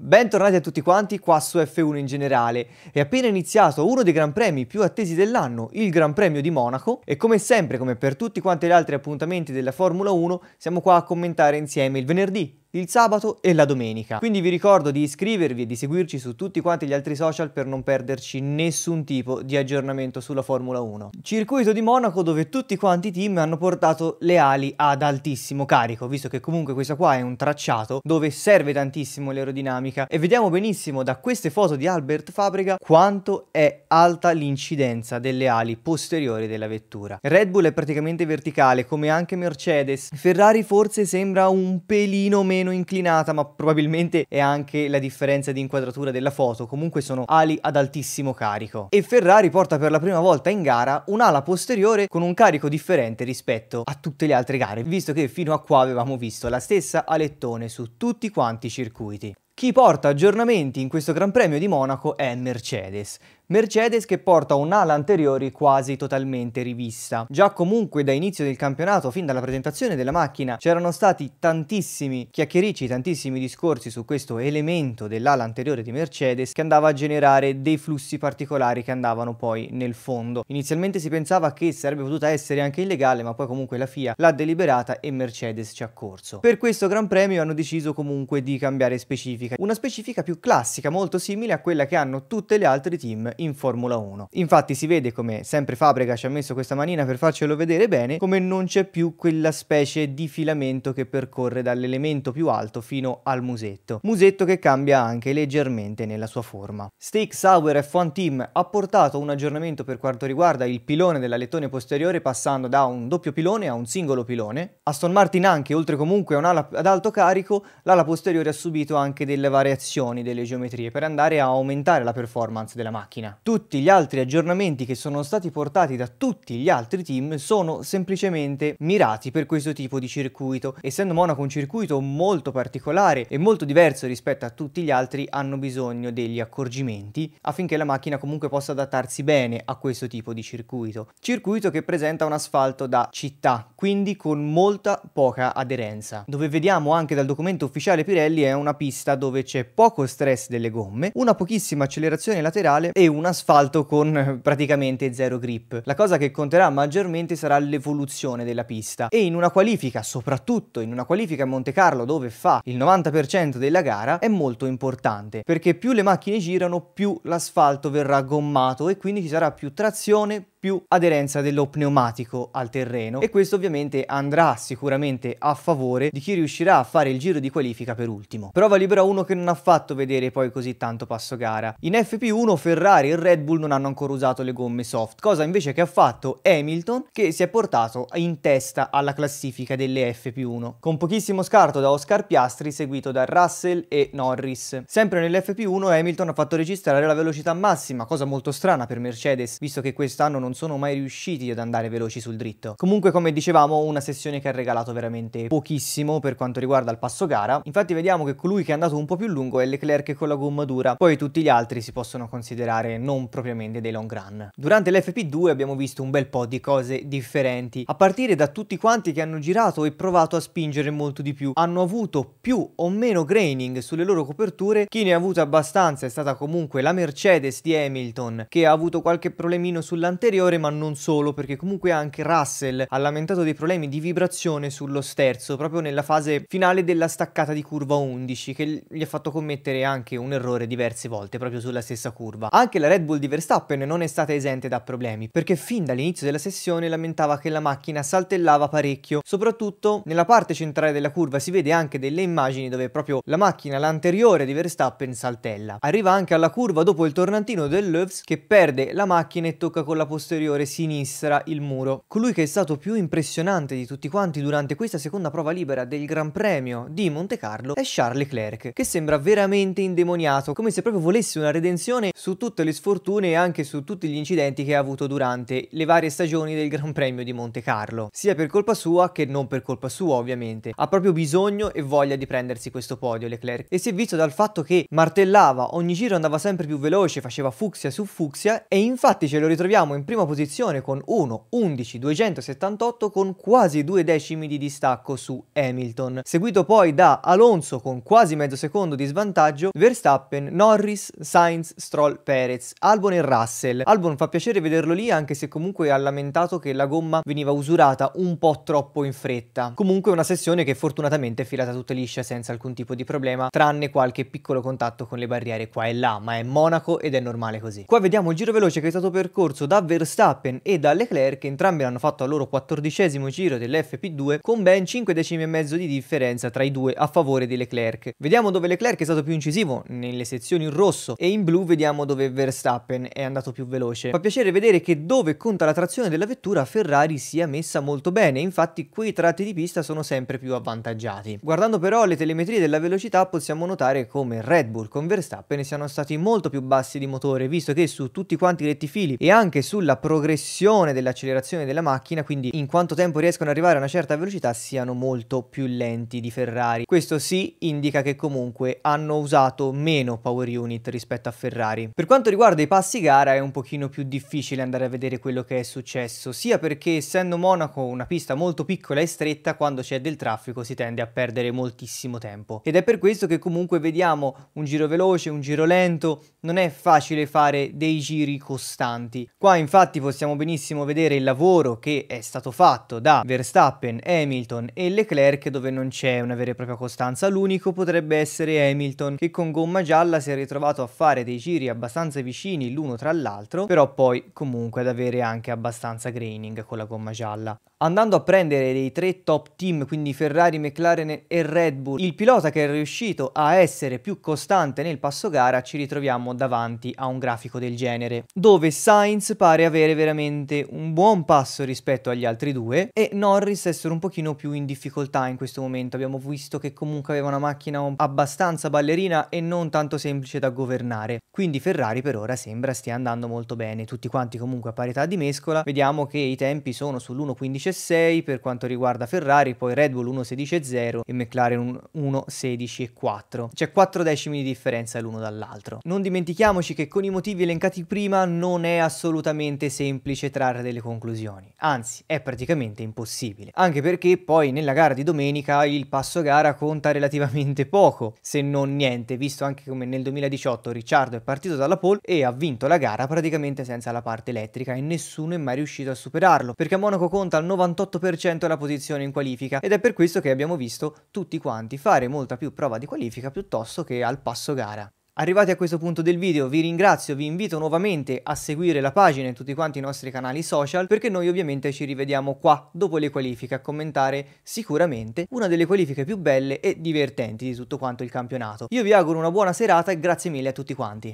Bentornati a tutti quanti qua su F1 in generale. È appena iniziato uno dei gran premi più attesi dell'anno, il Gran Premio di Monaco e come sempre, come per tutti quanti gli altri appuntamenti della Formula 1, siamo qua a commentare insieme il venerdì, il sabato e la domenica. Quindi vi ricordo di iscrivervi e di seguirci su tutti quanti gli altri social per non perderci nessun tipo di aggiornamento sulla Formula 1. Circuito di Monaco dove tutti quanti i team hanno portato le ali ad altissimo carico, visto che comunque questa qua è un tracciato dove serve tantissimo l'aerodinamica e vediamo benissimo da queste foto di Albert Fabrega quanto è alta l'incidenza delle ali posteriori della vettura. Red Bull è praticamente verticale come anche Mercedes, Ferrari forse sembra un pelino meno meno inclinata ma probabilmente è anche la differenza di inquadratura della foto, comunque sono ali ad altissimo carico. E Ferrari porta per la prima volta in gara un'ala posteriore con un carico differente rispetto a tutte le altre gare, visto che fino a qua avevamo visto la stessa alettone su tutti quanti i circuiti. Chi porta aggiornamenti in questo Gran Premio di Monaco è Mercedes. Mercedes che porta un'ala anteriore quasi totalmente rivista. Già comunque da inizio del campionato, fin dalla presentazione della macchina, c'erano stati tantissimi chiacchierici, tantissimi discorsi su questo elemento dell'ala anteriore di Mercedes che andava a generare dei flussi particolari che andavano poi nel fondo. Inizialmente si pensava che sarebbe potuta essere anche illegale, ma poi comunque la FIA l'ha deliberata e Mercedes ci ha corso. Per questo Gran Premio hanno deciso comunque di cambiare specifica, una specifica più classica, molto simile a quella che hanno tutte le altre team in Formula 1. Infatti si vede come sempre Fabrega ci ha messo questa manina per farcelo vedere bene, come non c'è più quella specie di filamento che percorre dall'elemento più alto fino al musetto, musetto che cambia anche leggermente nella sua forma. Stake Sauer F1 Team ha portato un aggiornamento per quanto riguarda il pilone dell'alettone posteriore passando da un doppio pilone a un singolo pilone. Aston Martin anche, oltre comunque a un'ala ad alto carico, l'ala posteriore ha subito anche delle variazioni delle geometrie per andare a aumentare la performance della macchina pagina. Tutti gli altri aggiornamenti che sono stati portati da tutti gli altri team sono semplicemente mirati per questo tipo di circuito. Essendo Monaco un circuito molto particolare e molto diverso rispetto a tutti gli altri, hanno bisogno degli accorgimenti affinché la macchina comunque possa adattarsi bene a questo tipo di circuito. Circuito che presenta un asfalto da città, quindi con molta poca aderenza. Dove vediamo anche dal documento ufficiale Pirelli è una pista dove c'è poco stress delle gomme, una pochissima accelerazione laterale e un un asfalto con eh, praticamente zero grip. La cosa che conterà maggiormente sarà l'evoluzione della pista e in una qualifica, soprattutto in una qualifica a Monte Carlo dove fa il 90% della gara, è molto importante perché più le macchine girano più l'asfalto verrà gommato e quindi ci sarà più trazione, più aderenza dello pneumatico al terreno e questo ovviamente andrà sicuramente a favore di chi riuscirà a fare il giro di qualifica per ultimo. Prova libera uno che non ha fatto vedere poi così tanto passo gara. In FP1 Ferrari e Red Bull non hanno ancora usato le gomme soft, cosa invece che ha fatto Hamilton che si è portato in testa alla classifica delle FP1 con pochissimo scarto da Oscar Piastri seguito da Russell e Norris. Sempre nell'FP1 Hamilton ha fatto registrare la velocità massima, cosa molto strana per Mercedes visto che quest'anno non non sono mai riusciti ad andare veloci sul dritto. Comunque come dicevamo una sessione che ha regalato veramente pochissimo per quanto riguarda il passo gara, infatti vediamo che colui che è andato un po' più lungo è Leclerc con la gomma dura, poi tutti gli altri si possono considerare non propriamente dei long run. Durante l'FP2 abbiamo visto un bel po' di cose differenti, a partire da tutti quanti che hanno girato e provato a spingere molto di più, hanno avuto più o meno graining sulle loro coperture, chi ne ha avuto abbastanza è stata comunque la Mercedes di Hamilton che ha avuto qualche problemino sull'anteriore superiore ma non solo perché comunque anche Russell ha lamentato dei problemi di vibrazione sullo sterzo proprio nella fase finale della staccata di curva 11 che gli ha fatto commettere anche un errore diverse volte proprio sulla stessa curva. Anche la Red Bull di Verstappen non è stata esente da problemi perché fin dall'inizio della sessione lamentava che la macchina saltellava parecchio soprattutto nella parte centrale della curva si vede anche delle immagini dove proprio la macchina l'anteriore di Verstappen saltella. Arriva anche alla curva dopo il tornantino dell'Oeufs che perde la macchina e tocca con la posteriore posteriore sinistra il muro. Colui che è stato più impressionante di tutti quanti durante questa seconda prova libera del Gran Premio di Monte Carlo è Charles Leclerc, che sembra veramente indemoniato, come se proprio volesse una redenzione su tutte le sfortune e anche su tutti gli incidenti che ha avuto durante le varie stagioni del Gran Premio di Monte Carlo, sia per colpa sua che non per colpa sua ovviamente. Ha proprio bisogno e voglia di prendersi questo podio Leclerc e si è visto dal fatto che martellava, ogni giro andava sempre più veloce, faceva fucsia su fucsia e infatti ce lo ritroviamo in prima prima posizione con 1.11.278 con quasi due decimi di distacco su Hamilton, seguito poi da Alonso con quasi mezzo secondo di svantaggio, Verstappen, Norris, Sainz, Stroll, Perez, Albon e Russell. Albon fa piacere vederlo lì anche se comunque ha lamentato che la gomma veniva usurata un po' troppo in fretta. Comunque una sessione che fortunatamente è filata tutta liscia senza alcun tipo di problema, tranne qualche piccolo contatto con le barriere qua e là, ma è Monaco ed è normale così. Qua vediamo il giro veloce che è stato percorso da Verstappen Verstappen e da Leclerc, entrambi l'hanno fatto al loro quattordicesimo giro dell'FP2 con ben 5 decimi e mezzo di differenza tra i due a favore di Leclerc. Vediamo dove Leclerc è stato più incisivo, nelle sezioni in rosso e in blu vediamo dove Verstappen è andato più veloce. Fa piacere vedere che dove conta la trazione della vettura Ferrari sia messa molto bene, infatti quei tratti di pista sono sempre più avvantaggiati. Guardando però le telemetrie della velocità possiamo notare come Red Bull con Verstappen siano stati molto più bassi di motore, visto che su tutti quanti i rettifili e anche sulla progressione dell'accelerazione della macchina, quindi in quanto tempo riescono ad arrivare a una certa velocità, siano molto più lenti di Ferrari. Questo sì indica che comunque hanno usato meno power unit rispetto a Ferrari. Per quanto riguarda i passi gara è un pochino più difficile andare a vedere quello che è successo, sia perché essendo Monaco una pista molto piccola e stretta, quando c'è del traffico si tende a perdere moltissimo tempo. Ed è per questo che comunque vediamo un giro veloce, un giro lento, non è facile fare dei giri costanti. Qua infatti infatti possiamo benissimo vedere il lavoro che è stato fatto da Verstappen, Hamilton e Leclerc dove non c'è una vera e propria costanza. L'unico potrebbe essere Hamilton che con gomma gialla si è ritrovato a fare dei giri abbastanza vicini l'uno tra l'altro, però poi comunque ad avere anche abbastanza graining con la gomma gialla andando a prendere dei tre top team, quindi Ferrari, McLaren e Red Bull, il pilota che è riuscito a essere più costante nel passo gara, ci ritroviamo davanti a un grafico del genere, dove Sainz pare avere veramente un buon passo rispetto agli altri due e Norris essere un pochino più in difficoltà in questo momento. Abbiamo visto che comunque aveva una macchina abbastanza ballerina e non tanto semplice da governare. Quindi Ferrari per ora sembra stia andando molto bene, tutti quanti comunque a parità di mescola. Vediamo che i tempi sono sull'1.15 1.16.6 per quanto riguarda Ferrari, poi Red Bull 1.16.0 e McLaren 1.16.4. C'è 4 decimi di differenza l'uno dall'altro. Non dimentichiamoci che con i motivi elencati prima non è assolutamente semplice trarre delle conclusioni, anzi è praticamente impossibile, anche perché poi nella gara di domenica il passo gara conta relativamente poco, se non niente, visto anche come nel 2018 Ricciardo è partito dalla pole e ha vinto la gara praticamente senza la parte elettrica e nessuno è mai riuscito a superarlo, perché a Monaco conta il 9 98% è la posizione in qualifica ed è per questo che abbiamo visto tutti quanti fare molta più prova di qualifica piuttosto che al passo gara. Arrivati a questo punto del video vi ringrazio, vi invito nuovamente a seguire la pagina e tutti quanti i nostri canali social perché noi ovviamente ci rivediamo qua dopo le qualifiche a commentare sicuramente una delle qualifiche più belle e divertenti di tutto quanto il campionato. Io vi auguro una buona serata e grazie mille a tutti quanti.